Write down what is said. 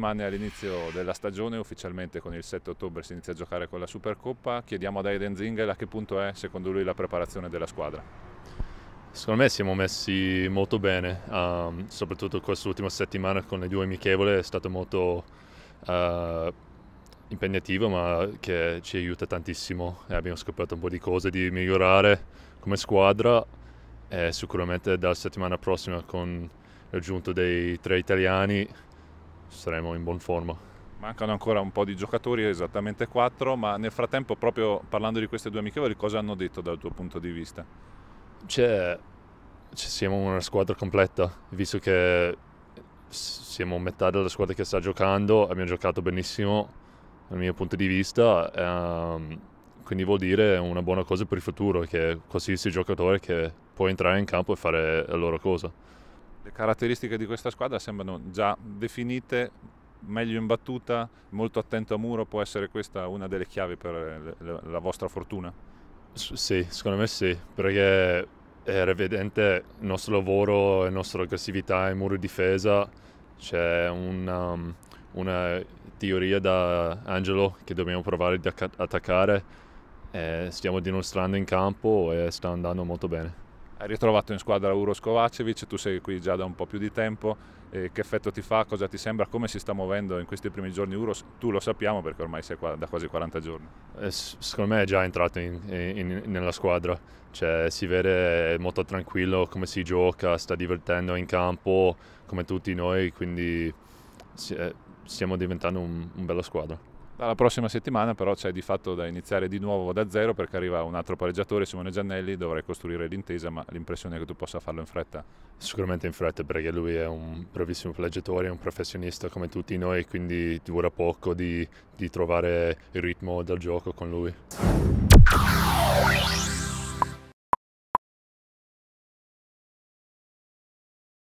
settimane all'inizio della stagione, ufficialmente con il 7 ottobre si inizia a giocare con la Supercoppa. Chiediamo ad Aiden Zingel a che punto è secondo lui la preparazione della squadra. Secondo me siamo messi molto bene, um, soprattutto quest'ultima settimana con le due amichevole è stato molto uh, impegnativo ma che ci aiuta tantissimo e abbiamo scoperto un po' di cose di migliorare come squadra e sicuramente dalla settimana prossima con l'aggiunto dei tre italiani saremo in buona forma. Mancano ancora un po' di giocatori, esattamente quattro, ma nel frattempo, proprio parlando di queste due amichevoli, cosa hanno detto dal tuo punto di vista? cioè siamo una squadra completa, visto che siamo metà della squadra che sta giocando, abbiamo giocato benissimo dal mio punto di vista, ehm, quindi vuol dire una buona cosa per il futuro, che qualsiasi giocatore che può entrare in campo e fare la loro cosa. Le caratteristiche di questa squadra sembrano già definite, meglio in battuta, molto attento a muro, può essere questa una delle chiavi per la vostra fortuna? S- sì, secondo me sì, perché era evidente il nostro lavoro, la nostra aggressività in muro difesa, c'è una, um, una teoria da Angelo che dobbiamo provare ad attaccare, eh, stiamo dimostrando in campo e sta andando molto bene. Hai ritrovato in squadra Uro Kovacevic, tu sei qui già da un po' più di tempo, eh, che effetto ti fa, cosa ti sembra, come si sta muovendo in questi primi giorni Uros? Tu lo sappiamo perché ormai sei qua da quasi 40 giorni. Eh, secondo me è già entrato in, in, nella squadra, cioè, si vede molto tranquillo come si gioca, sta divertendo in campo come tutti noi, quindi si, eh, stiamo diventando un, un bella squadra. Dalla prossima settimana però c'è di fatto da iniziare di nuovo da zero perché arriva un altro pareggiatore, Simone Giannelli, dovrai costruire l'intesa, ma l'impressione è che tu possa farlo in fretta. Sicuramente in fretta perché lui è un bravissimo palleggiatore, un professionista come tutti noi, quindi dura poco di, di trovare il ritmo del gioco con lui.